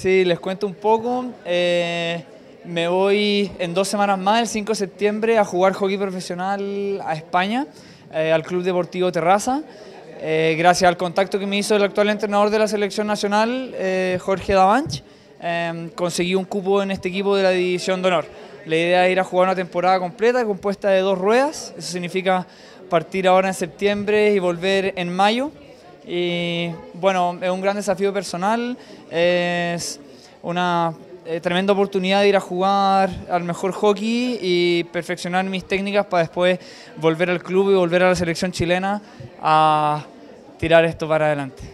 Sí, les cuento un poco. Eh, me voy en dos semanas más, el 5 de septiembre, a jugar hockey profesional a España, eh, al Club Deportivo Terraza. Eh, gracias al contacto que me hizo el actual entrenador de la selección nacional, Jorge Davanch, em, conseguí un cupo en este equipo de la División de Honor. La idea es ir a jugar una temporada completa compuesta de dos ruedas. Eso significa partir ahora en septiembre y volver en mayo. Y bueno, es un gran desafío personal, es una eh, tremenda oportunidad de ir a jugar al mejor hockey y perfeccionar mis técnicas para después volver al club y volver a la selección chilena a tirar esto para adelante.